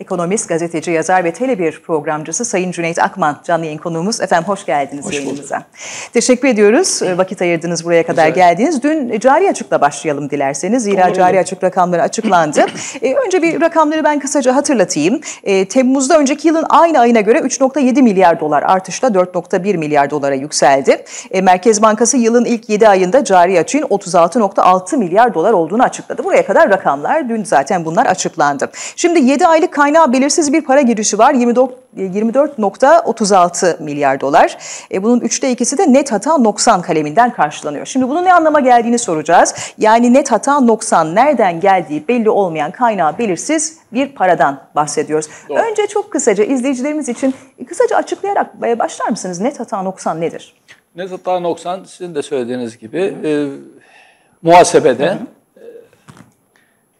Ekonomist, gazeteci, yazar ve Tele1 programcısı Sayın Cüneyt Akman canlı yayın konuğumuz. Efendim hoş geldiniz hoş yayınımıza. Bulduk. Teşekkür ediyoruz. E, vakit ayırdınız buraya kadar Güzel. geldiniz. Dün e, cari açıkla başlayalım dilerseniz. Zira Olur. cari açık rakamları açıklandı. e, önce bir rakamları ben kısaca hatırlatayım. E, Temmuz'da önceki yılın aynı ayına göre 3.7 milyar dolar artışla 4.1 milyar dolara yükseldi. E, Merkez Bankası yılın ilk 7 ayında cari açığın 36.6 milyar dolar olduğunu açıkladı. Buraya kadar rakamlar dün zaten bunlar açıklandı. Şimdi 7 aylık hala belirsiz bir para girişi var. 24.36 milyar dolar. E, bunun üçte ikisi de net hata 90 kaleminden karşılanıyor. Şimdi bunun ne anlama geldiğini soracağız. Yani net hata 90 nereden geldiği belli olmayan kaynağı belirsiz bir paradan bahsediyoruz. Doğru. Önce çok kısaca izleyicilerimiz için e, kısaca açıklayarak e, başlar mısınız? Net hata 90 nedir? Net hata 90 sizin de söylediğiniz gibi e, muhasebede Hı. E,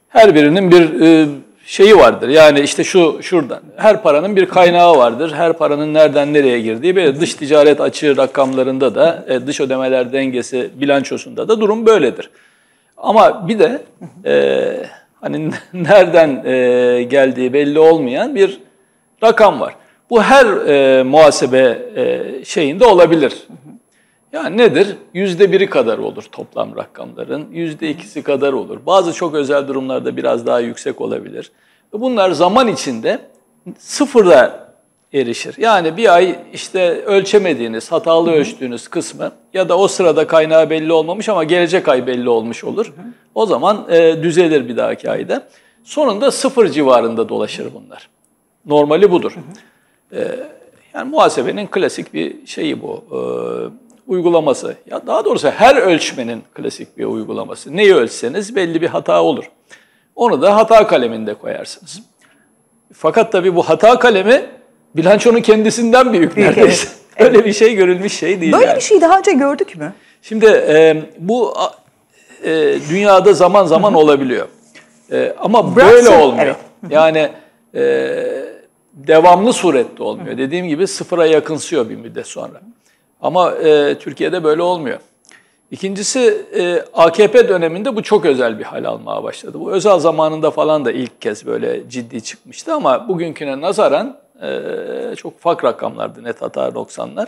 her birinin bir e, şeyi vardır. Yani işte şu şuradan. Her paranın bir kaynağı vardır. Her paranın nereden nereye girdiği böyle dış ticaret açığı rakamlarında da e, dış ödemeler dengesi bilançosunda da durum böyledir. Ama bir de e, hani nereden e, geldiği belli olmayan bir rakam var. Bu her e, muhasebe e, şeyinde olabilir. Yani nedir? Yüzde biri kadar olur toplam rakamların. Yüzde ikisi kadar olur. Bazı çok özel durumlarda biraz daha yüksek olabilir. Bunlar zaman içinde sıfırda erişir. Yani bir ay işte ölçemediğiniz, hatalı Hı-hı. ölçtüğünüz kısmı ya da o sırada kaynağı belli olmamış ama gelecek ay belli olmuş olur. Hı-hı. O zaman e, düzelir bir dahaki ayda. Sonunda sıfır civarında dolaşır bunlar. Normali budur. E, yani muhasebenin klasik bir şeyi bu. E, uygulaması. Ya daha doğrusu her ölçmenin klasik bir uygulaması. Neyi ölçseniz belli bir hata olur. Onu da hata kaleminde koyarsınız. Fakat tabii bu hata kalemi bilançonun kendisinden büyük neredeyse. Evet. Öyle bir şey görülmüş şey değil. Böyle yani. bir şey daha önce gördük mü? Şimdi e, bu e, dünyada zaman zaman olabiliyor. E, ama Bıraksın, böyle olmuyor. Evet. yani e, devamlı surette olmuyor. Dediğim gibi sıfıra yakınsıyor bir müddet sonra. Ama e, Türkiye'de böyle olmuyor. İkincisi e, AKP döneminde bu çok özel bir hal almaya başladı. Bu özel zamanında falan da ilk kez böyle ciddi çıkmıştı ama bugünküne nazaran e, çok ufak rakamlardı net hata 90'lar.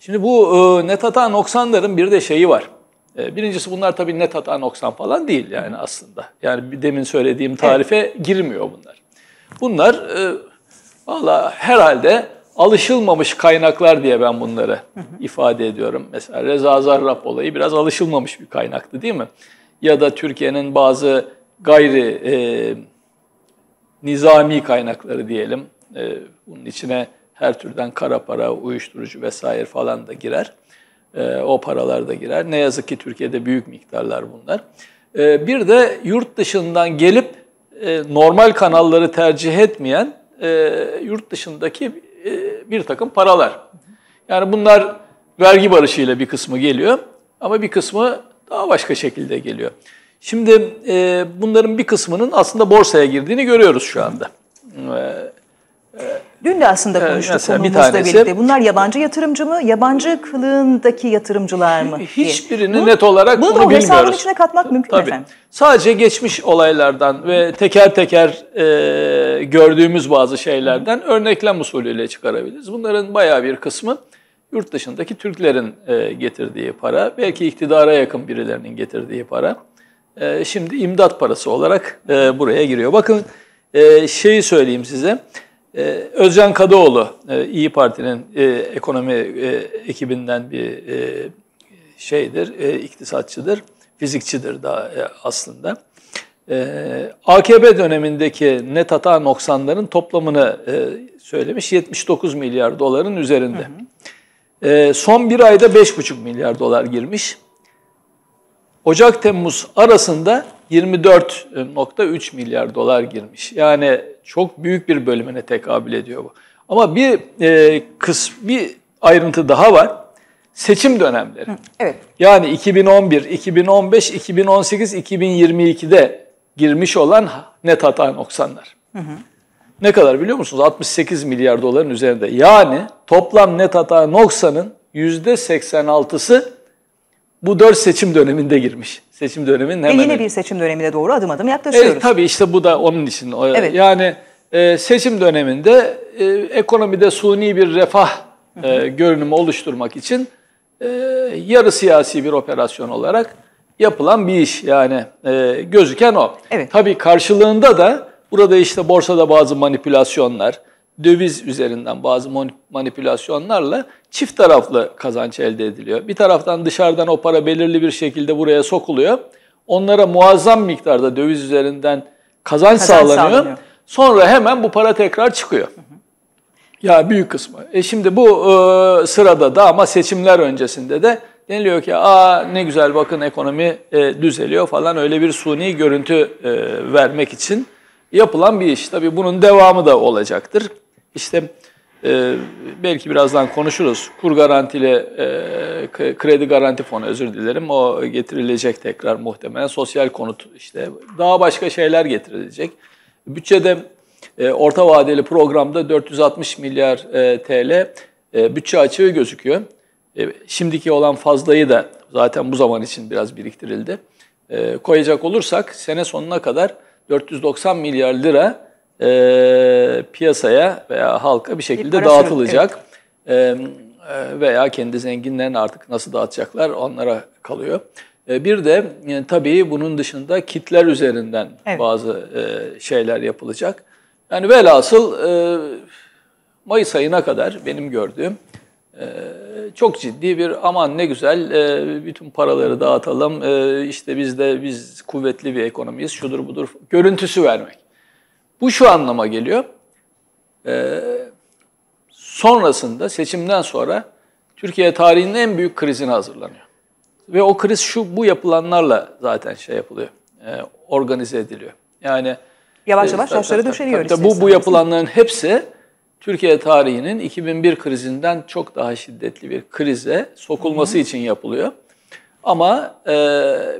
Şimdi bu e, net hata 90'ların bir de şeyi var. E, birincisi bunlar tabii net hata 90 falan değil yani aslında. Yani demin söylediğim tarife evet. girmiyor bunlar. Bunlar e, valla herhalde alışılmamış kaynaklar diye ben bunları ifade ediyorum. Mesela Reza Zarrab olayı biraz alışılmamış bir kaynaktı değil mi? Ya da Türkiye'nin bazı gayri e, nizami kaynakları diyelim. E, bunun içine her türden kara para, uyuşturucu vesaire falan da girer. E, o paralar da girer. Ne yazık ki Türkiye'de büyük miktarlar bunlar. E, bir de yurt dışından gelip e, normal kanalları tercih etmeyen e, yurt dışındaki e, bir takım paralar. Yani bunlar vergi barışıyla bir kısmı geliyor ama bir kısmı daha başka şekilde geliyor. Şimdi e, bunların bir kısmının aslında borsaya girdiğini görüyoruz şu anda. E, e Dün de aslında konuştuk ee, konumuzla tanesi, birlikte. Bunlar yabancı yatırımcı mı? Yabancı kılığındaki yatırımcılar mı? Hiçbirini bu, net olarak bu, bunu bilmiyoruz. Bu hesabın içine katmak mümkün Tabii. efendim. Sadece geçmiş olaylardan ve teker teker e, gördüğümüz bazı şeylerden örneklem usulüyle çıkarabiliriz. Bunların bayağı bir kısmı yurt dışındaki Türklerin e, getirdiği para, belki iktidara yakın birilerinin getirdiği para. E, şimdi imdat parası olarak e, buraya giriyor. Bakın e, şeyi söyleyeyim size. Ee, Özcan Kadıoğlu, e, İyi Parti'nin e, ekonomi e, ekibinden bir şeydir, iktisatçıdır, fizikçidir daha aslında. E, AKP dönemindeki net hata noksanların toplamını söylemiş 79 milyar doların üzerinde. Hı hı. son bir ayda 5,5 milyar dolar girmiş. Ocak-Temmuz arasında 24.3 milyar dolar girmiş. Yani çok büyük bir bölümüne tekabül ediyor bu. Ama bir e, kıs bir ayrıntı daha var. Seçim dönemleri. Evet. Yani 2011, 2015, 2018, 2022'de girmiş olan net hata noksanlar. Hı hı. Ne kadar biliyor musunuz? 68 milyar doların üzerinde. Yani toplam net hata noksanın %86'sı bu dört seçim döneminde girmiş. Seçim döneminin hemen... E yine bir seçim dönemine doğru adım adım yaklaşıyoruz. Evet tabii işte bu da onun için. Evet. Yani e, seçim döneminde e, ekonomide suni bir refah e, görünümü oluşturmak için e, yarı siyasi bir operasyon olarak yapılan bir iş yani e, gözüken o. Evet. Tabii karşılığında da burada işte borsada bazı manipülasyonlar, döviz üzerinden bazı manipülasyonlarla çift taraflı kazanç elde ediliyor. Bir taraftan dışarıdan o para belirli bir şekilde buraya sokuluyor. Onlara muazzam miktarda döviz üzerinden kazanç, kazanç sağlanıyor. sağlanıyor. Sonra hemen bu para tekrar çıkıyor. Hı hı. Ya büyük kısmı. E şimdi bu e, sırada da ama seçimler öncesinde de deniliyor ki aa ne güzel bakın ekonomi e, düzeliyor falan öyle bir suni görüntü e, vermek için yapılan bir iş. Tabii bunun devamı da olacaktır. İşte e, belki birazdan konuşuruz. Kur garantili, e, kredi garanti fonu özür dilerim. O getirilecek tekrar muhtemelen. Sosyal konut işte. Daha başka şeyler getirilecek. Bütçede e, orta vadeli programda 460 milyar e, TL e, bütçe açığı gözüküyor. E, şimdiki olan fazlayı da zaten bu zaman için biraz biriktirildi. E, koyacak olursak sene sonuna kadar 490 milyar lira e, piyasaya veya halka bir şekilde bir dağıtılacak. Evet. E, e veya kendi zenginlerini artık nasıl dağıtacaklar onlara kalıyor. E, bir de yani, e, tabii bunun dışında kitler üzerinden evet. bazı e, şeyler yapılacak. Yani velhasıl e, Mayıs ayına kadar benim gördüğüm e, çok ciddi bir aman ne güzel e, bütün paraları dağıtalım e, işte biz de biz kuvvetli bir ekonomiyiz şudur budur görüntüsü vermek. Bu şu anlama geliyor. Ee, sonrasında, seçimden sonra Türkiye tarihinin en büyük krizine hazırlanıyor. Ve o kriz şu, bu yapılanlarla zaten şey yapılıyor, e, organize ediliyor. Yani yavaş e, yavaş taşları döşeniyor. Tabii, bu, bu yapılanların hepsi Türkiye tarihinin 2001 krizinden çok daha şiddetli bir krize sokulması Hı-hı. için yapılıyor. Ama e,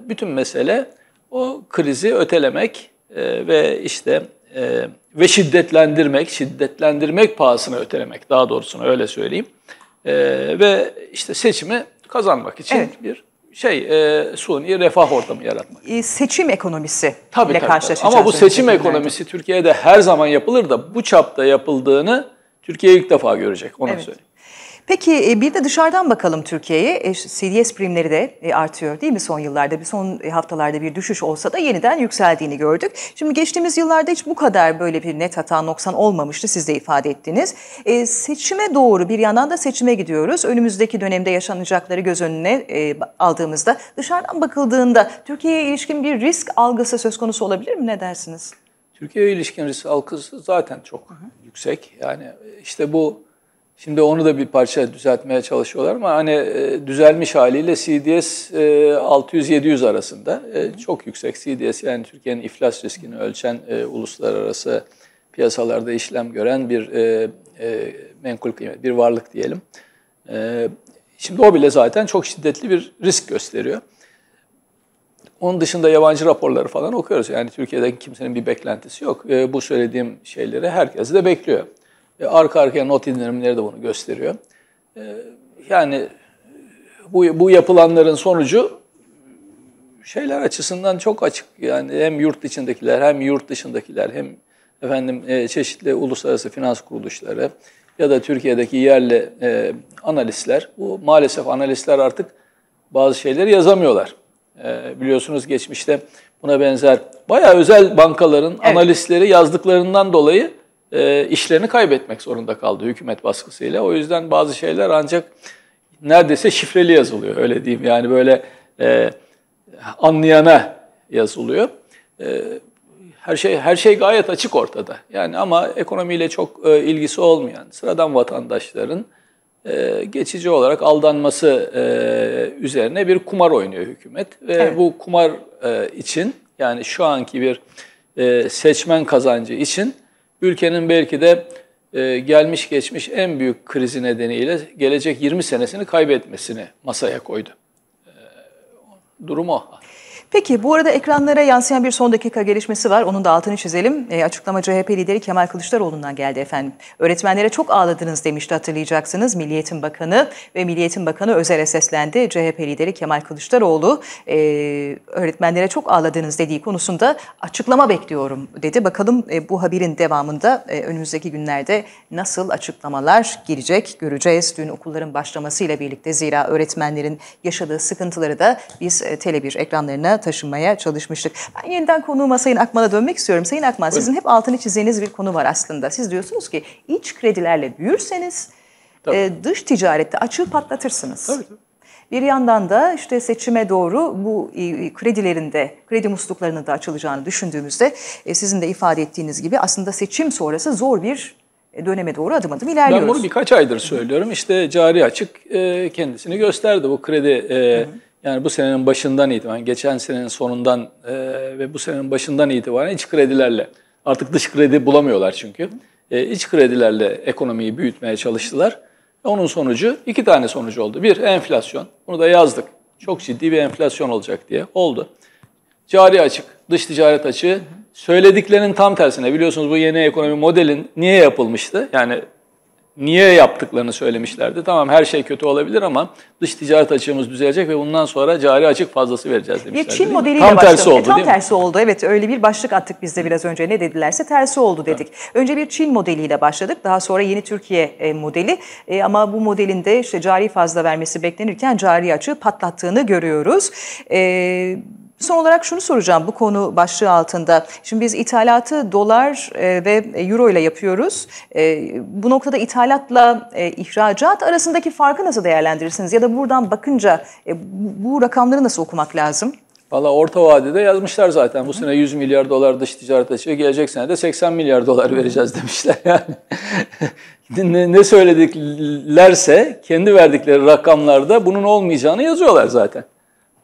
bütün mesele o krizi ötelemek e, ve işte e, ve şiddetlendirmek, şiddetlendirmek pahasına ötelemek daha doğrusunu öyle söyleyeyim. E, ve işte seçimi kazanmak için evet. bir şey e, suni refah ortamı yaratmak. E, seçim ekonomisi tabii, ile tabii, karşılaşacağız. Ama bu seçim ekonomisi Türkiye'de her zaman yapılır da bu çapta yapıldığını Türkiye ilk defa görecek onu evet. söyleyeyim. Peki e, bir de dışarıdan bakalım Türkiye'ye. E, CDS primleri de e, artıyor değil mi son yıllarda? Bir son haftalarda bir düşüş olsa da yeniden yükseldiğini gördük. Şimdi geçtiğimiz yıllarda hiç bu kadar böyle bir net hata noksan olmamıştı siz de ifade ettiniz. seçime doğru bir yandan da seçime gidiyoruz. Önümüzdeki dönemde yaşanacakları göz önüne aldığımızda dışarıdan bakıldığında Türkiye'ye ilişkin bir risk algısı söz konusu olabilir mi? Ne dersiniz? Türkiye'ye ilişkin risk algısı zaten çok hı hı. yüksek. Yani işte bu Şimdi onu da bir parça düzeltmeye çalışıyorlar ama hani e, düzelmiş haliyle CDS 600-700 e, arasında. E, çok yüksek CDS yani Türkiye'nin iflas riskini ölçen uluslararası piyasalarda işlem gören bir menkul kıymet, bir varlık diyelim. şimdi o bile zaten çok şiddetli bir risk gösteriyor. Onun dışında yabancı raporları falan okuyoruz. Yani Türkiye'de kimsenin bir beklentisi yok. bu söylediğim şeyleri herkes de bekliyor. E, arka arkaya not indirimleri de bunu gösteriyor. E, yani bu, bu yapılanların sonucu şeyler açısından çok açık. Yani hem yurt içindekiler hem yurt dışındakiler hem efendim e, çeşitli uluslararası finans kuruluşları ya da Türkiye'deki yerli e, analistler. Bu maalesef analistler artık bazı şeyleri yazamıyorlar. E, biliyorsunuz geçmişte buna benzer bayağı özel bankaların evet. analistleri yazdıklarından dolayı e, işlerini kaybetmek zorunda kaldı hükümet baskısıyla. O yüzden bazı şeyler ancak neredeyse şifreli yazılıyor öyle diyeyim. Yani böyle e, anlayana yazılıyor. E, her şey her şey gayet açık ortada. Yani ama ekonomiyle çok e, ilgisi olmayan sıradan vatandaşların e, geçici olarak aldanması e, üzerine bir kumar oynuyor hükümet ve evet. bu kumar e, için yani şu anki bir e, seçmen kazancı için ülkenin belki de e, gelmiş geçmiş en büyük krizi nedeniyle gelecek 20 senesini kaybetmesini masaya koydu. E, durum o. Peki bu arada ekranlara yansıyan bir son dakika gelişmesi var. Onun da altını çizelim. E, açıklama CHP lideri Kemal Kılıçdaroğlu'ndan geldi efendim. Öğretmenlere çok ağladınız demişti hatırlayacaksınız. Milliyetin Bakanı ve Milliyetin Bakanı Özer'e seslendi. CHP lideri Kemal Kılıçdaroğlu e, öğretmenlere çok ağladınız dediği konusunda açıklama bekliyorum dedi. Bakalım e, bu haberin devamında e, önümüzdeki günlerde nasıl açıklamalar girecek göreceğiz. Dün okulların başlamasıyla birlikte zira öğretmenlerin yaşadığı sıkıntıları da biz e, Tele1 ekranlarına taşımaya çalışmıştık. Ben yeniden konuğuma Sayın Akman'a dönmek istiyorum. Sayın Akman sizin hep altını çizdiğiniz bir konu var aslında. Siz diyorsunuz ki iç kredilerle büyürseniz e, dış ticarette açığı patlatırsınız. tabii. Bir yandan da işte seçime doğru bu e, kredilerinde, kredi musluklarının da açılacağını düşündüğümüzde e, sizin de ifade ettiğiniz gibi aslında seçim sonrası zor bir e, döneme doğru adım adım ilerliyoruz. Ben bunu birkaç aydır söylüyorum. İşte cari açık kendisini gösterdi bu kredi hı hı. Yani bu senenin başından itibaren, geçen senenin sonundan e, ve bu senenin başından itibaren iç kredilerle, artık dış kredi bulamıyorlar çünkü. E, iç kredilerle ekonomiyi büyütmeye çalıştılar. E, onun sonucu iki tane sonucu oldu. Bir, enflasyon. Bunu da yazdık. Çok ciddi bir enflasyon olacak diye. Oldu. Cari açık, dış ticaret açığı. Söylediklerinin tam tersine biliyorsunuz bu yeni ekonomi modelin niye yapılmıştı? Yani niye yaptıklarını söylemişlerdi. Tamam her şey kötü olabilir ama dış ticaret açığımız düzelecek ve bundan sonra cari açık fazlası vereceğiz demişlerdi. Ya Çin modeliyle tam Tersi oldu, e, tam değil tersi mi? oldu. Evet öyle bir başlık attık biz de biraz önce. Ne dedilerse tersi oldu dedik. Evet. Önce bir Çin modeliyle başladık. Daha sonra yeni Türkiye e, modeli. E, ama bu modelinde işte cari fazla vermesi beklenirken cari açığı patlattığını görüyoruz. Eee Son olarak şunu soracağım bu konu başlığı altında. Şimdi biz ithalatı dolar e, ve euro ile yapıyoruz. E, bu noktada ithalatla e, ihracat arasındaki farkı nasıl değerlendirirsiniz? Ya da buradan bakınca bu rakamları nasıl okumak lazım? Valla orta vadede yazmışlar zaten. Bu sene 100 milyar dolar dış ticaret açığı, gelecek sene de 80 milyar dolar vereceğiz demişler. Yani ne, ne söylediklerse kendi verdikleri rakamlarda bunun olmayacağını yazıyorlar zaten.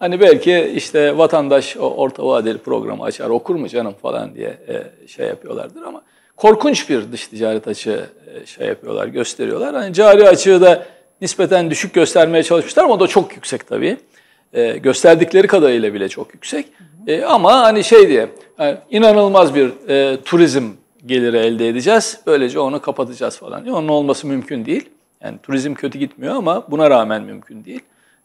Hani belki işte vatandaş o orta vadeli programı açar okur mu canım falan diye e, şey yapıyorlardır ama korkunç bir dış ticaret açığı e, şey yapıyorlar, gösteriyorlar. Hani cari açığı da nispeten düşük göstermeye çalışmışlar ama o da çok yüksek tabii. E, gösterdikleri kadarıyla bile çok yüksek. E, ama hani şey diye yani e, inanılmaz bir e, turizm geliri elde edeceğiz. Böylece onu kapatacağız falan. Diye. Onun olması mümkün değil. Yani turizm kötü gitmiyor ama buna rağmen mümkün değil.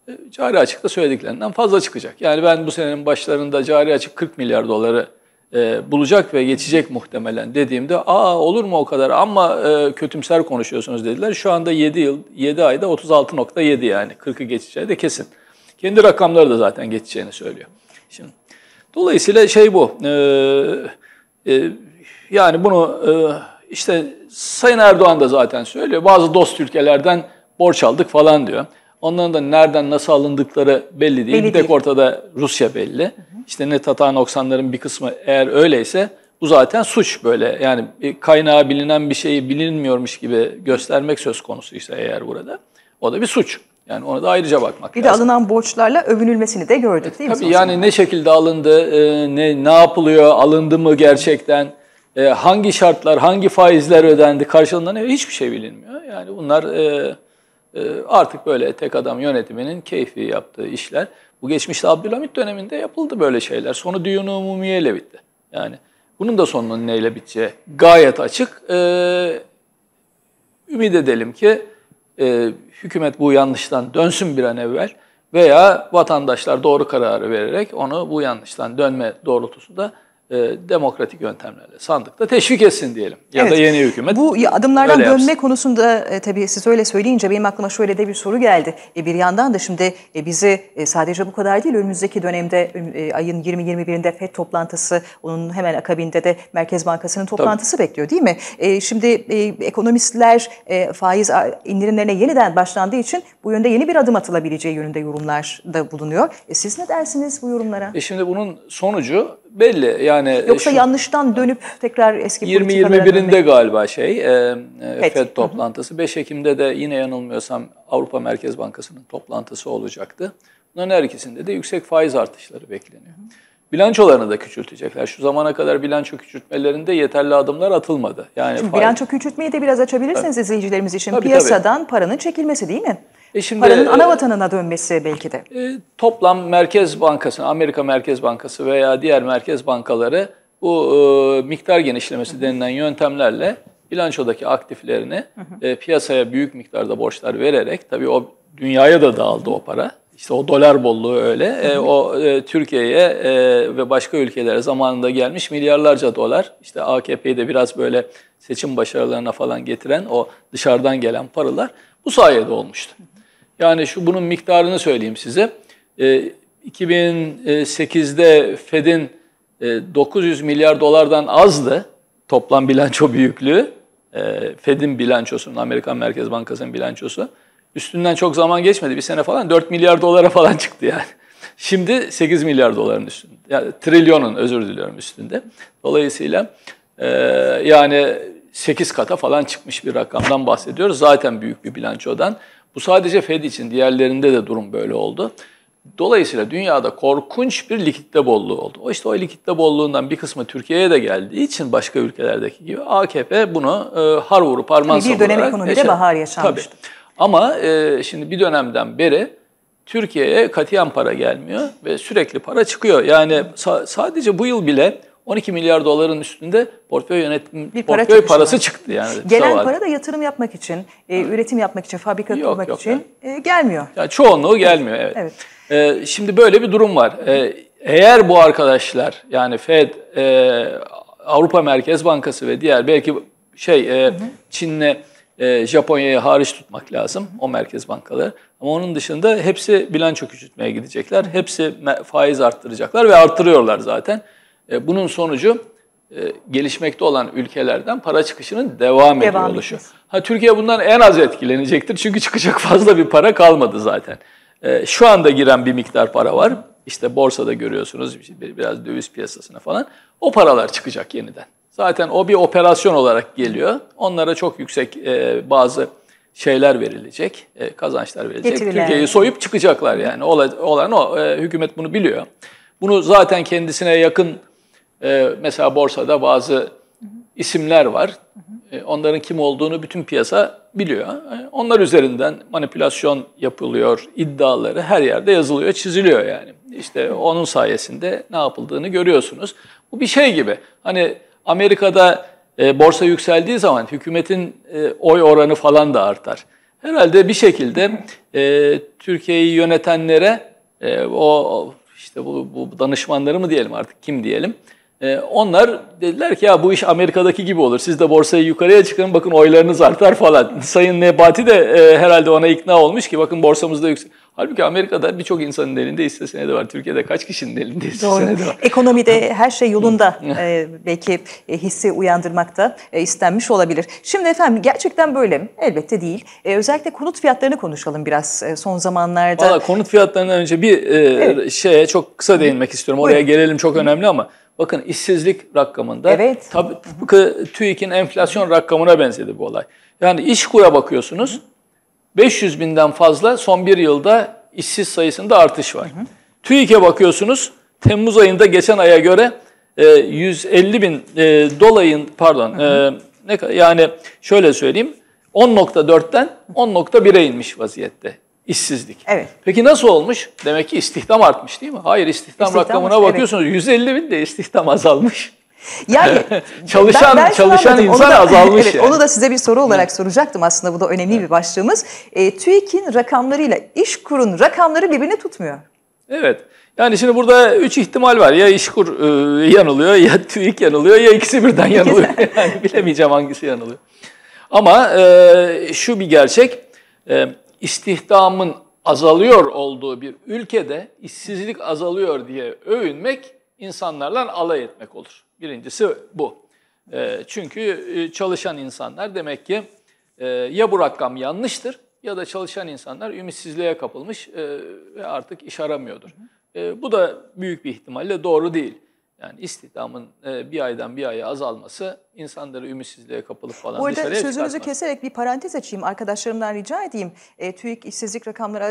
E, cari açıkta söylediklerinden fazla çıkacak. Yani ben bu senenin başlarında cari açık 40 milyar doları e, bulacak ve geçecek muhtemelen dediğimde aa olur mu o kadar ama e, kötümser konuşuyorsunuz dediler. Şu anda 7 yıl 7 ayda 36.7 yani 40'ı geçeceği de kesin. Kendi rakamları da zaten geçeceğini söylüyor. Şimdi dolayısıyla şey bu. E, e, yani bunu e, işte Sayın Erdoğan da zaten söylüyor. Bazı dost ülkelerden borç aldık falan diyor. Onların da nereden nasıl alındıkları belli değil. Belli bir tek ortada Rusya belli. Hı hı. İşte ne Tatar noksanların bir kısmı eğer öyleyse bu zaten suç böyle. Yani e, kaynağı bilinen bir şeyi bilinmiyormuş gibi göstermek söz konusu işte eğer burada. O da bir suç. Yani ona da ayrıca bakmak bir lazım. Bir de alınan borçlarla övünülmesini de gördük değil tabii mi? Tabii yani ne şekilde alındı, e, ne ne yapılıyor, alındı mı gerçekten, e, hangi şartlar, hangi faizler ödendi, karşılığında ne hiçbir şey bilinmiyor. Yani bunlar... E, ee, artık böyle tek adam yönetiminin keyfi yaptığı işler. Bu geçmişte Abdülhamit döneminde yapıldı böyle şeyler. Sonu düğün umumiyeyle bitti. Yani bunun da sonunun neyle biteceği gayet açık. Ee, ümit edelim ki e, hükümet bu yanlıştan dönsün bir an evvel veya vatandaşlar doğru kararı vererek onu bu yanlıştan dönme doğrultusunda e, demokratik yöntemlerle sandıkta teşvik etsin diyelim ya evet. da yeni hükümet. Bu adımlardan dönme yapsın. konusunda e, tabii siz öyle söyleyince benim aklıma şöyle de bir soru geldi. E, bir yandan da şimdi e, bizi e, sadece bu kadar değil önümüzdeki dönemde e, ayın 20-21'inde FED toplantısı onun hemen akabinde de Merkez Bankası'nın toplantısı tabii. bekliyor değil mi? E, şimdi e, ekonomistler e, faiz indirimlerine yeniden başlandığı için bu yönde yeni bir adım atılabileceği yönünde yorumlar da bulunuyor. E, siz ne dersiniz bu yorumlara? E, şimdi bunun sonucu Belli yani. E, Yoksa şu, yanlıştan dönüp tekrar eski 20 21'inde galiba şey e, e, FED toplantısı. Hı hı. 5 Ekim'de de yine yanılmıyorsam Avrupa Merkez Bankası'nın toplantısı olacaktı. Bunların her ikisinde de yüksek faiz artışları bekleniyor. Hı hı. Bilançolarını da küçültecekler. Şu zamana kadar bilanço küçültmelerinde yeterli adımlar atılmadı. Yani Şimdi faiz... bilanço küçültmeyi de biraz açabilirsiniz tabii. izleyicilerimiz için tabii, piyasadan tabii. paranın çekilmesi değil mi? E şimdi, Paranın ana e, vatanına dönmesi belki de. E, toplam Merkez Bankası, Amerika Merkez Bankası veya diğer merkez bankaları bu e, miktar genişlemesi denilen yöntemlerle bilançodaki aktiflerini e, piyasaya büyük miktarda borçlar vererek, tabii o dünyaya da dağıldı o para. İşte o dolar bolluğu öyle. E, o e, Türkiye'ye e, ve başka ülkelere zamanında gelmiş milyarlarca dolar. işte AKP'yi de biraz böyle seçim başarılarına falan getiren o dışarıdan gelen paralar bu sayede olmuştu. Yani şu bunun miktarını söyleyeyim size. E, ee, 2008'de Fed'in e, 900 milyar dolardan azdı toplam bilanço büyüklüğü. E, Fed'in bilançosunun, Amerikan Merkez Bankası'nın bilançosu. Üstünden çok zaman geçmedi. Bir sene falan 4 milyar dolara falan çıktı yani. Şimdi 8 milyar doların üstünde. Yani trilyonun özür diliyorum üstünde. Dolayısıyla e, yani 8 kata falan çıkmış bir rakamdan bahsediyoruz. Zaten büyük bir bilançodan. Bu sadece Fed için diğerlerinde de durum böyle oldu. Dolayısıyla dünyada korkunç bir likitte bolluğu oldu. O işte o likitte bolluğundan bir kısmı Türkiye'ye de geldiği için başka ülkelerdeki gibi AKP bunu e, har vurup parman Tabii hani bir dönem ekonomide yaşadı. bahar yaşanmıştı. Tabii. Ama e, şimdi bir dönemden beri Türkiye'ye katiyen para gelmiyor ve sürekli para çıkıyor. Yani sa- sadece bu yıl bile 12 milyar doların üstünde portföy yönetim bir para portföy parası çıktı yani. Gelen Savaş. para da yatırım yapmak için, e, üretim yapmak için, fabrika yok, kurmak yok, için yani. e, gelmiyor. Yani çoğunluğu gelmiyor evet. evet. E, şimdi böyle bir durum var. E, eğer bu arkadaşlar yani Fed, e, Avrupa Merkez Bankası ve diğer belki şey e, Çin'le e, Japonya'yı hariç tutmak lazım o merkez bankaları. Ama onun dışında hepsi bilanço küçültmeye gidecekler. Hepsi faiz arttıracaklar ve arttırıyorlar zaten. E, bunun sonucu e, gelişmekte olan ülkelerden para çıkışının devam, devam ediyor oluşu. Ha Türkiye bundan en az etkilenecektir çünkü çıkacak fazla bir para kalmadı zaten. E, şu anda giren bir miktar para var. İşte borsada görüyorsunuz biraz döviz piyasasına falan. O paralar çıkacak yeniden. Zaten o bir operasyon olarak geliyor. Onlara çok yüksek bazı şeyler verilecek, kazançlar verilecek. Türkiye'yi soyup çıkacaklar yani. Olan o, hükümet bunu biliyor. Bunu zaten kendisine yakın e, mesela borsada bazı isimler var. E, onların kim olduğunu bütün piyasa biliyor. E, onlar üzerinden manipülasyon yapılıyor, iddiaları her yerde yazılıyor, çiziliyor yani. İşte onun sayesinde ne yapıldığını görüyorsunuz. Bu bir şey gibi. Hani Amerika'da e, borsa yükseldiği zaman hükümetin e, oy oranı falan da artar. Herhalde bir şekilde e, Türkiye'yi yönetenlere e, o işte bu, bu danışmanları mı diyelim artık kim diyelim e, onlar dediler ki ya bu iş Amerika'daki gibi olur. Siz de borsayı yukarıya çıkın bakın oylarınız artar falan. Sayın Nebati de e, herhalde ona ikna olmuş ki bakın borsamızda yüksek. Halbuki Amerika'da birçok insanın elinde hisse senedi var. Türkiye'de kaç kişinin elinde hisse Doğru. senedi var? Ekonomide her şey yolunda ee, e, belki hissi uyandırmakta e, istenmiş olabilir. Şimdi efendim gerçekten böyle mi? Elbette değil. E, özellikle konut fiyatlarını konuşalım biraz e, son zamanlarda. Valla konut fiyatlarından önce bir e, evet. şeye çok kısa değinmek istiyorum. Oraya Buyurun. gelelim çok önemli ama Bakın işsizlik rakamında evet. tıpkı TÜİK'in enflasyon rakamına benzedi bu olay. Yani iş kura bakıyorsunuz 500 binden fazla son bir yılda işsiz sayısında artış var. TÜİK'e bakıyorsunuz Temmuz ayında geçen aya göre 150 e, bin e, dolayın pardon e, ne yani şöyle söyleyeyim 10.4'ten 10.1'e inmiş vaziyette İşsizlik. Evet. Peki nasıl olmuş? Demek ki istihdam artmış değil mi? Hayır istihdam, istihdam rakamına artmış, bakıyorsunuz evet. 150 bin de istihdam azalmış. Yani çalışan ben, ben çalışan insan da, azalmış. Evet, yani. Onu da size bir soru olarak soracaktım aslında bu da önemli evet. bir başlığımız. E, TÜİK'in rakamlarıyla İşkur'un rakamları birbirini tutmuyor. Evet. Yani şimdi burada üç ihtimal var. Ya İşkur e, yanılıyor, ya TÜİK yanılıyor, ya ikisi birden yanılıyor. yani bilemeyeceğim hangisi yanılıyor. Ama e, şu bir gerçek. E, istihdamın azalıyor olduğu bir ülkede işsizlik azalıyor diye övünmek insanlarla alay etmek olur. Birincisi bu. Ee, çünkü e, çalışan insanlar demek ki e, ya bu rakam yanlıştır ya da çalışan insanlar ümitsizliğe kapılmış e, ve artık iş aramıyordur. bu da büyük bir ihtimalle doğru değil. Yani istihdamın e, bir aydan bir aya azalması insanları ümitsizliğe kapılıp falan Bu arada sözünüzü çıkartmaz. keserek bir parantez açayım. Arkadaşlarımdan rica edeyim. E, TÜİK işsizlik rakamları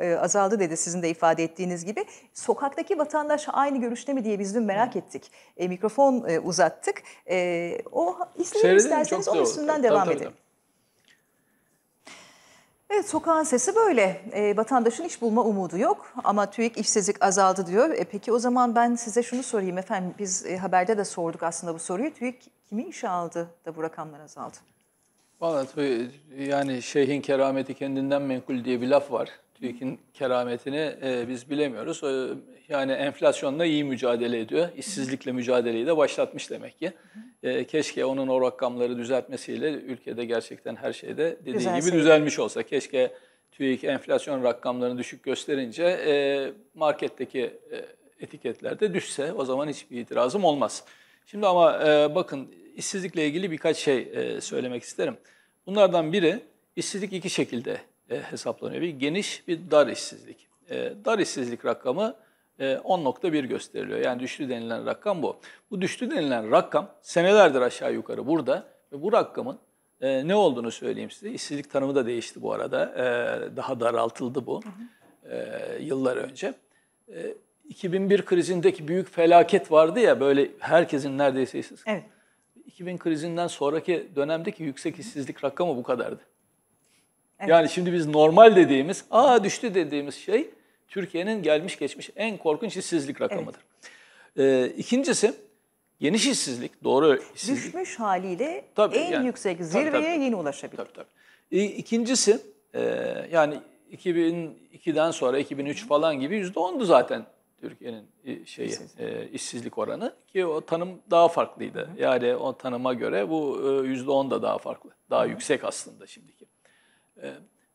e, e, azaldı dedi sizin de ifade ettiğiniz gibi. Sokaktaki vatandaş aynı görüşte mi diye biz dün merak Hı. ettik. E, mikrofon uzattık. E, o isterseniz onun üstünden tabii, devam tabii, edelim. Tabii. Evet sokağın sesi böyle. E, vatandaşın iş bulma umudu yok ama TÜİK işsizlik azaldı diyor. E, peki o zaman ben size şunu sorayım efendim. Biz e, haberde de sorduk aslında bu soruyu. TÜİK kimi işe aldı da bu rakamlar azaldı? Valla yani şeyhin kerameti kendinden menkul diye bir laf var. TÜİK'in kerametini e, biz bilemiyoruz. E, yani enflasyonla iyi mücadele ediyor. İşsizlikle mücadeleyi de başlatmış demek ki. E, keşke onun o rakamları düzeltmesiyle ülkede gerçekten her şeyde dediği Güzel gibi şey. düzelmiş olsa. Keşke TÜİK enflasyon rakamlarını düşük gösterince e, marketteki e, etiketlerde düşse o zaman hiçbir itirazım olmaz. Şimdi ama e, bakın işsizlikle ilgili birkaç şey e, söylemek isterim. Bunlardan biri işsizlik iki şekilde e, hesaplanıyor. Bir geniş bir dar işsizlik. E, dar işsizlik rakamı e, 10.1 gösteriliyor. Yani düştü denilen rakam bu. Bu düştü denilen rakam senelerdir aşağı yukarı burada ve bu rakamın e, ne olduğunu söyleyeyim size. İşsizlik tanımı da değişti bu arada. E, daha daraltıldı bu E, yıllar önce. E, 2001 krizindeki büyük felaket vardı ya böyle herkesin neredeyse işsiz. Evet. 2000 krizinden sonraki dönemdeki yüksek işsizlik rakamı bu kadardı. Yani şimdi biz normal dediğimiz, aa düştü dediğimiz şey Türkiye'nin gelmiş geçmiş en korkunç işsizlik rakamıdır. Evet. Ee, ikincisi geniş işsizlik, doğru işsizlik. Düşmüş haliyle tabii, en yani, yüksek zirveye tabii, tabii, yeni ulaşabildi. Tabii tabii. E, ikincisi e, yani 2002'den sonra 2003 falan gibi yüzde %10'du zaten Türkiye'nin e, şeyi işsizlik. E, işsizlik oranı ki o tanım daha farklıydı. Yani o tanıma göre bu %10 e, da daha farklı. Daha Hı. yüksek aslında şimdiki. E,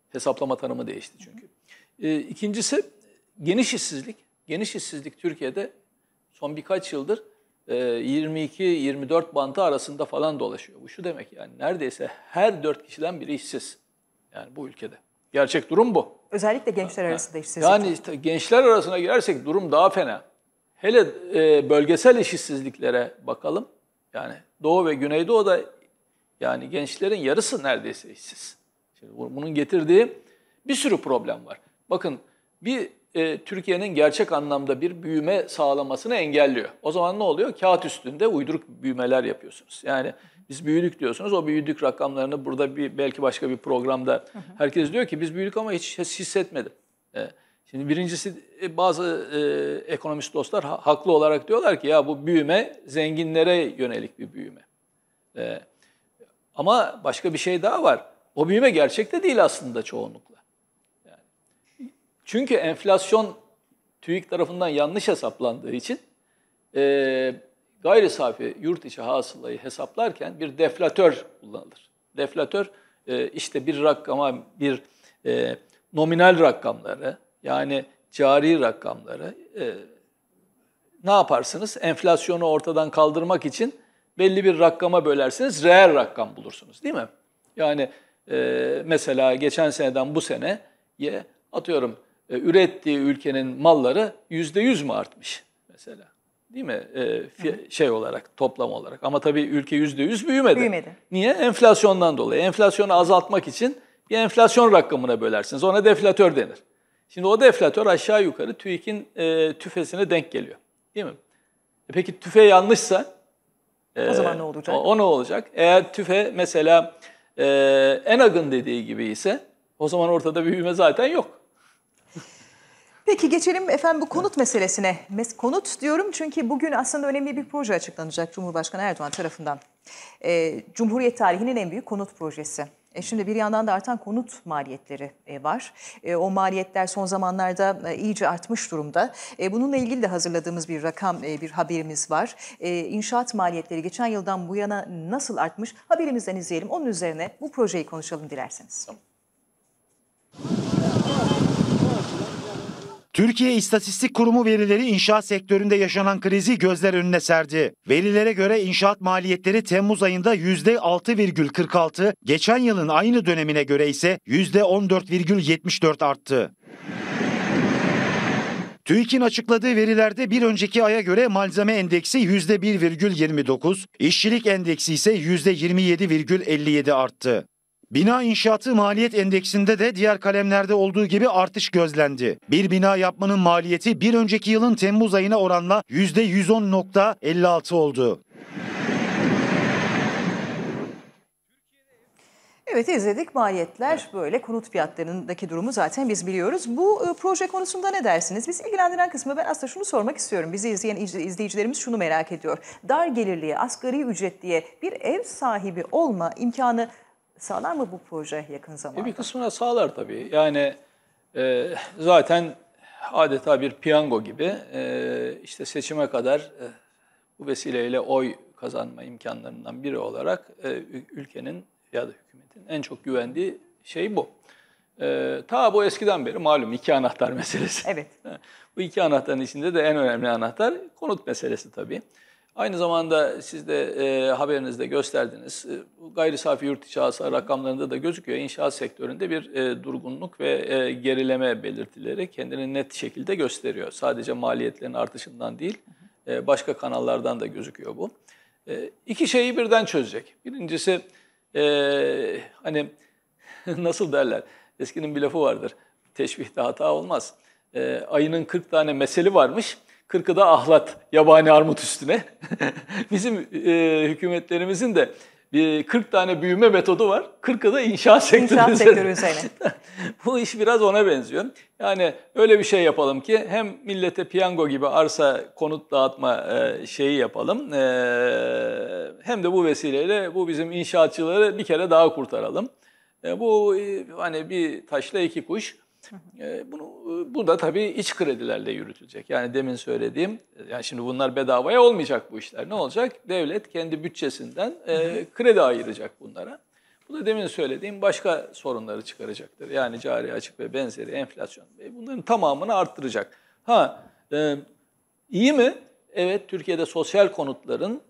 hesaplama tanımı değişti çünkü. E, ikincisi geniş işsizlik. Geniş işsizlik Türkiye'de son birkaç yıldır e, 22-24 bantı arasında falan dolaşıyor. Bu şu demek yani neredeyse her dört kişiden biri işsiz. Yani bu ülkede. Gerçek durum bu. Özellikle gençler arasında işsizlik. Yani işte gençler arasına girersek durum daha fena. Hele e, bölgesel işsizliklere bakalım. Yani Doğu ve Güneydoğu'da yani gençlerin yarısı neredeyse işsiz. Şimdi bunun getirdiği bir sürü problem var. Bakın bir e, Türkiye'nin gerçek anlamda bir büyüme sağlamasını engelliyor. O zaman ne oluyor? Kağıt üstünde uyduruk büyümeler yapıyorsunuz. Yani biz büyüdük diyorsunuz. O büyüdük rakamlarını burada bir belki başka bir programda herkes diyor ki biz büyüdük ama hiç hissetmedim. E, şimdi birincisi e, bazı e, ekonomist dostlar ha, haklı olarak diyorlar ki ya bu büyüme zenginlere yönelik bir büyüme. E, ama başka bir şey daha var. O büyüme gerçekte değil aslında çoğunlukla. Yani. Çünkü enflasyon TÜİK tarafından yanlış hesaplandığı için e, gayri safi yurt içi hasılayı hesaplarken bir deflatör kullanılır. Deflatör e, işte bir rakama bir e, nominal rakamları yani cari rakamları e, ne yaparsınız? Enflasyonu ortadan kaldırmak için belli bir rakama bölersiniz, reel rakam bulursunuz değil mi? Yani e, mesela geçen seneden bu seneye atıyorum e, ürettiği ülkenin malları yüzde yüz mü artmış mesela? Değil mi? E, ee, fi, şey olarak, toplam olarak. Ama tabii ülke yüzde yüz büyümedi. Büyümedi. Niye? Enflasyondan dolayı. Enflasyonu azaltmak için bir enflasyon rakamına bölersiniz. Ona deflatör denir. Şimdi o deflatör aşağı yukarı TÜİK'in e, tüfesine denk geliyor. Değil mi? E peki tüfe yanlışsa? E, o zaman e, ne olacak? O, o ne olacak? Eğer tüfe mesela e, Enag'ın dediği gibi ise o zaman ortada büyüme zaten yok. Peki geçelim efendim bu konut meselesine. Mes konut diyorum çünkü bugün aslında önemli bir proje açıklanacak Cumhurbaşkanı Erdoğan tarafından. E, Cumhuriyet tarihinin en büyük konut projesi. E, şimdi bir yandan da artan konut maliyetleri e, var. E, o maliyetler son zamanlarda iyice artmış durumda. bununla ilgili de hazırladığımız bir rakam, bir haberimiz var. İnşaat maliyetleri geçen yıldan bu yana nasıl artmış? Haberimizden izleyelim. Onun üzerine bu projeyi konuşalım dilerseniz. Tamam. Türkiye İstatistik Kurumu verileri inşaat sektöründe yaşanan krizi gözler önüne serdi. Verilere göre inşaat maliyetleri Temmuz ayında %6,46, geçen yılın aynı dönemine göre ise %14,74 arttı. TÜİK'in açıkladığı verilerde bir önceki aya göre malzeme endeksi %1,29, işçilik endeksi ise %27,57 arttı. Bina inşaatı maliyet endeksinde de diğer kalemlerde olduğu gibi artış gözlendi. Bir bina yapmanın maliyeti bir önceki yılın Temmuz ayına oranla %110.56 oldu. Evet izledik maliyetler böyle konut fiyatlarındaki durumu zaten biz biliyoruz. Bu e, proje konusunda ne dersiniz? Biz ilgilendiren kısmı ben aslında şunu sormak istiyorum. Bizi izleyen izleyicilerimiz şunu merak ediyor. Dar gelirliye, asgari ücretliye bir ev sahibi olma imkanı sağlar mı bu proje yakın e, zamanda? Bir kısmına sağlar tabii. Yani e, zaten adeta bir piyango gibi e, işte seçime kadar e, bu vesileyle oy kazanma imkanlarından biri olarak e, ülkenin ya da hükümetin en çok güvendiği şey bu. E, ta bu eskiden beri malum iki anahtar meselesi. Evet. bu iki anahtarın içinde de en önemli anahtar konut meselesi tabii. Aynı zamanda siz de e, haberinizde gösterdiniz. E, gayri safi yurt içi hasar rakamlarında da gözüküyor. İnşaat sektöründe bir e, durgunluk ve e, gerileme belirtileri kendini net şekilde gösteriyor. Sadece maliyetlerin artışından değil, e, başka kanallardan da gözüküyor bu. E, iki şeyi birden çözecek. Birincisi e, hani nasıl derler, eskinin bir lafı vardır, teşbihte hata olmaz. E, ayının 40 tane meseli varmış, kırkı da ahlat, yabani armut üstüne. Bizim e, hükümetlerimizin de bir 40 tane büyüme metodu var. 40'ı da inşaat sektörü inşaat üzerine. Sektörü Bu iş biraz ona benziyor. Yani öyle bir şey yapalım ki hem millete piyango gibi arsa konut dağıtma e, şeyi yapalım. E, hem de bu vesileyle bu bizim inşaatçıları bir kere daha kurtaralım. E, bu hani bir taşla iki kuş. Ee, bunu, e, bu da tabii iç kredilerle yürütülecek. Yani demin söylediğim, e, yani şimdi bunlar bedavaya olmayacak bu işler. Ne olacak? Devlet kendi bütçesinden e, kredi ayıracak bunlara. Bu da demin söylediğim başka sorunları çıkaracaktır. Yani cari açık ve benzeri enflasyon. Bunların tamamını arttıracak. Ha iyi mi? Evet Türkiye'de sosyal konutların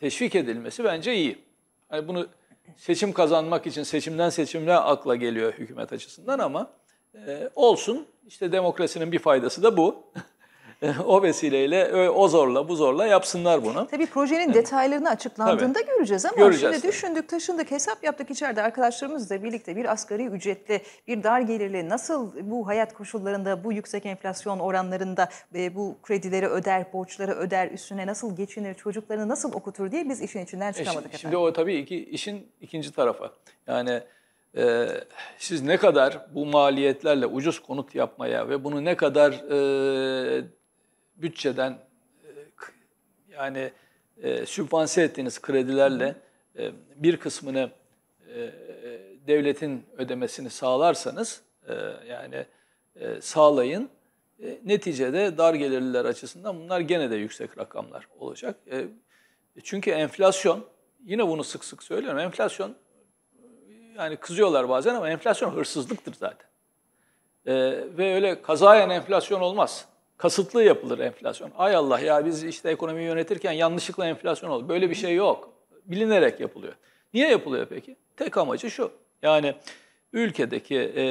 teşvik edilmesi bence iyi. Yani bunu seçim kazanmak için seçimden seçimle akla geliyor hükümet açısından ama e, olsun işte demokrasinin bir faydası da bu. o vesileyle o zorla bu zorla yapsınlar bunu. Tabii projenin detaylarını açıklandığında Tabii. göreceğiz ama göreceğiz. şimdi düşündük, taşındık, hesap yaptık içeride arkadaşlarımızla birlikte bir asgari ücretli, bir dar gelirli nasıl bu hayat koşullarında, bu yüksek enflasyon oranlarında e, bu kredileri öder, borçları öder, üstüne nasıl geçinir, çocuklarını nasıl okutur diye biz işin içinden e, çıkamadık. E şimdi, şimdi o tabii ki işin ikinci tarafa. Yani e, siz ne kadar bu maliyetlerle ucuz konut yapmaya ve bunu ne kadar e, bütçeden e, yani e, sübvanse ettiğiniz kredilerle e, bir kısmını e, e, devletin ödemesini sağlarsanız e, yani e, sağlayın. E, neticede dar gelirliler açısından bunlar gene de yüksek rakamlar olacak. E, çünkü enflasyon, yine bunu sık sık söylüyorum, enflasyon yani kızıyorlar bazen ama enflasyon hırsızlıktır zaten. E, ve öyle kazayen enflasyon olmaz kasıtlı yapılır enflasyon. Ay Allah ya biz işte ekonomiyi yönetirken yanlışlıkla enflasyon oldu. Böyle bir şey yok. Bilinerek yapılıyor. Niye yapılıyor peki? Tek amacı şu. Yani ülkedeki e,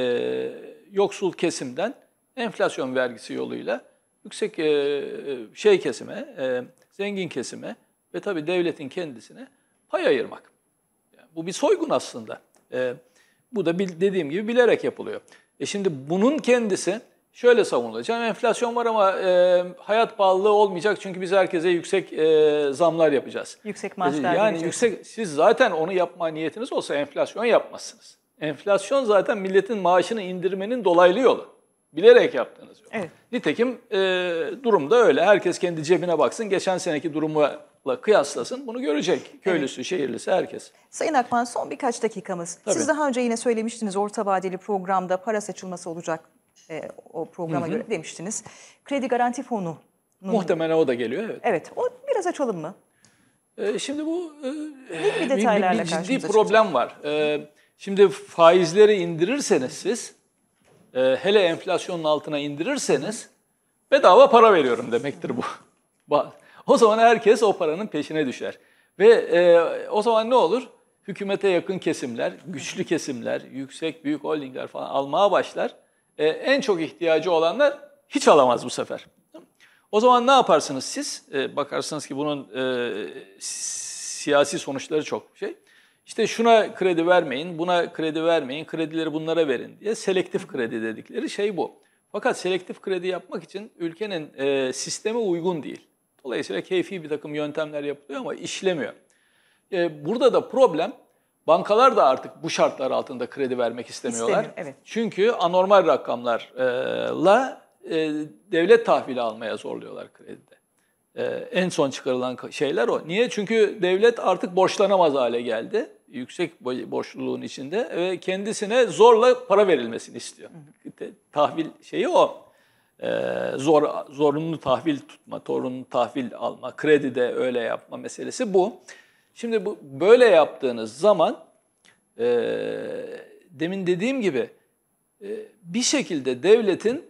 yoksul kesimden enflasyon vergisi yoluyla yüksek e, e şey kesime, e, zengin kesime ve tabii devletin kendisine pay ayırmak. Yani bu bir soygun aslında. E, bu da dediğim gibi bilerek yapılıyor. E şimdi bunun kendisi şöyle savunulacağım. Enflasyon var ama e, hayat pahalılığı olmayacak çünkü biz herkese yüksek e, zamlar yapacağız. Yüksek maaşlar Yani vereceğiz. yüksek siz zaten onu yapma niyetiniz olsa enflasyon yapmazsınız. Enflasyon zaten milletin maaşını indirmenin dolaylı yolu. Bilerek yaptığınız yol. Evet. Nitekim e, durum da öyle. Herkes kendi cebine baksın. Geçen seneki durumu kıyaslasın bunu görecek. Köylüsü, evet. şehirlisi herkes. Sayın Akman son birkaç dakikamız. Tabii. Siz daha önce yine söylemiştiniz orta vadeli programda para saçılması olacak e, o programa hı hı. göre demiştiniz. Kredi Garanti Fonu. Muhtemelen o da geliyor evet. Evet o biraz açalım mı? Ee, şimdi bu e, ne bir, bir ciddi problem çıkacak? var. Ee, şimdi faizleri indirirseniz siz e, hele enflasyonun altına indirirseniz bedava para veriyorum demektir bu. o zaman herkes o paranın peşine düşer. Ve e, o zaman ne olur? Hükümete yakın kesimler, güçlü kesimler, yüksek büyük holdingler falan almaya başlar e, en çok ihtiyacı olanlar hiç alamaz bu sefer. O zaman ne yaparsınız siz? E, bakarsınız ki bunun e, siyasi sonuçları çok şey. İşte şuna kredi vermeyin, buna kredi vermeyin, kredileri bunlara verin diye selektif kredi dedikleri şey bu. Fakat selektif kredi yapmak için ülkenin e, sisteme uygun değil. Dolayısıyla keyfi bir takım yöntemler yapılıyor ama işlemiyor. E, burada da problem Bankalar da artık bu şartlar altında kredi vermek istemiyorlar. İstemiyor, evet. Çünkü anormal rakamlarla e, devlet tahvili almaya zorluyorlar kredide. E, en son çıkarılan şeyler o. Niye? Çünkü devlet artık borçlanamaz hale geldi. Yüksek borçluluğun içinde ve kendisine zorla para verilmesini istiyor. Hı hı. Tahvil şeyi o. E, zor zorunlu tahvil tutma, zorunlu tahvil alma, kredide öyle yapma meselesi bu. Şimdi bu böyle yaptığınız zaman e, demin dediğim gibi e, bir şekilde devletin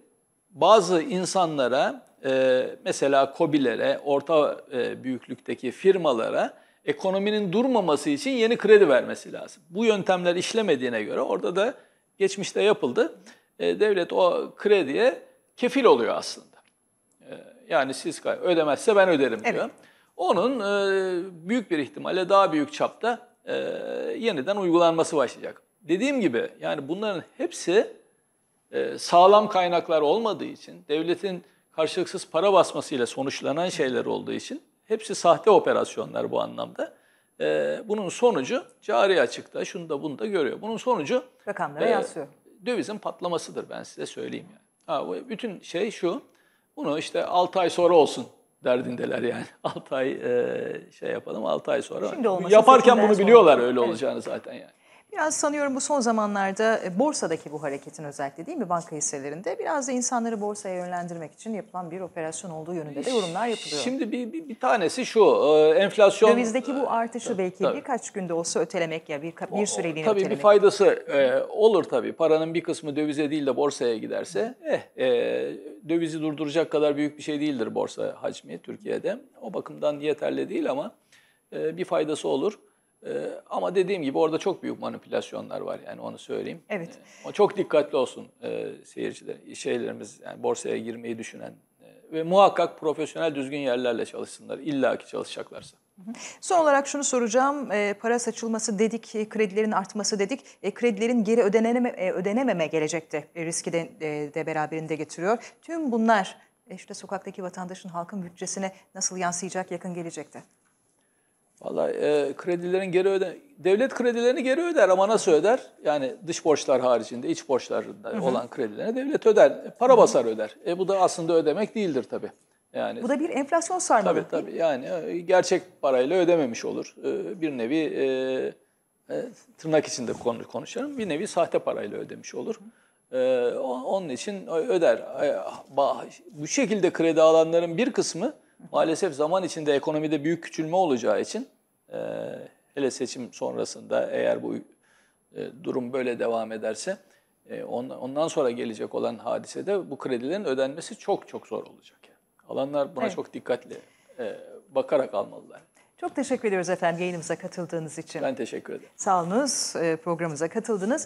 bazı insanlara e, mesela kobilere, orta e, büyüklükteki firmalara ekonominin durmaması için yeni kredi vermesi lazım. Bu yöntemler işlemediğine göre orada da geçmişte yapıldı. E, devlet o krediye kefil oluyor aslında. E, yani siz ödemezse ben öderim diyor. Onun e, büyük bir ihtimalle daha büyük çapta e, yeniden uygulanması başlayacak. Dediğim gibi yani bunların hepsi e, sağlam kaynaklar olmadığı için, devletin karşılıksız para basmasıyla sonuçlanan şeyler olduğu için hepsi sahte operasyonlar bu anlamda. E, bunun sonucu cari açıkta, şunu da bunu da görüyor. Bunun sonucu rakamlara e, yansıyor. Dövizin patlamasıdır ben size söyleyeyim yani. Ha, bütün şey şu, bunu işte 6 ay sonra olsun derdindeler yani. 6 ay e, şey yapalım, 6 ay sonra. Şimdi yaparken bunu biliyorlar sonra. öyle olacağını evet. zaten yani. Biraz sanıyorum bu son zamanlarda e, borsadaki bu hareketin özellikle değil mi banka hisselerinde biraz da insanları borsaya yönlendirmek için yapılan bir operasyon olduğu yönünde de yorumlar yapılıyor. Şimdi bir, bir, bir tanesi şu e, enflasyon... Dövizdeki bu artışı e, belki tabii. birkaç günde olsa ötelemek ya bir, bir süreliğine ötelemek. Tabii bir faydası e, olur tabii. Paranın bir kısmı dövize değil de borsaya giderse eh, e, dövizi durduracak kadar büyük bir şey değildir borsa hacmi Türkiye'de. O bakımdan yeterli değil ama e, bir faydası olur. Ee, ama dediğim gibi orada çok büyük manipülasyonlar var yani onu söyleyeyim. Evet. Ee, çok dikkatli olsun e, seyirciler, şeylerimiz yani borsaya girmeyi düşünen e, ve muhakkak profesyonel düzgün yerlerle çalışsınlar illaki çalışacaklarsa. Son olarak şunu soracağım. E, para saçılması dedik, e, kredilerin artması dedik. E, kredilerin geri ödeneme, e, ödenememe gelecekte e, riski de, e, de beraberinde getiriyor. Tüm bunlar e, işte sokaktaki vatandaşın halkın bütçesine nasıl yansıyacak yakın gelecekte? Valla e, kredilerin geri öde devlet kredilerini geri öder ama nasıl öder? Yani dış borçlar haricinde, iç borçlarında Hı-hı. olan kredilerini devlet öder. Para Hı-hı. basar öder. E bu da aslında ödemek değildir tabii. Yani Bu da bir enflasyon sarmalı. Tabii tabii. Yani e, gerçek parayla ödememiş olur. E, bir nevi e, e, tırnak içinde konu konuşalım. Bir nevi sahte parayla ödemiş olur. E, onun için öder. Bu şekilde kredi alanların bir kısmı maalesef zaman içinde ekonomide büyük küçülme olacağı için e, hele seçim sonrasında eğer bu e, durum böyle devam ederse e, ondan, ondan sonra gelecek olan hadisede bu kredilerin ödenmesi çok çok zor olacak. Alanlar buna evet. çok dikkatli e, bakarak almalılar. Çok teşekkür ediyoruz efendim yayınımıza katıldığınız için. Ben teşekkür ederim. Sağolunuz e, programımıza katıldınız.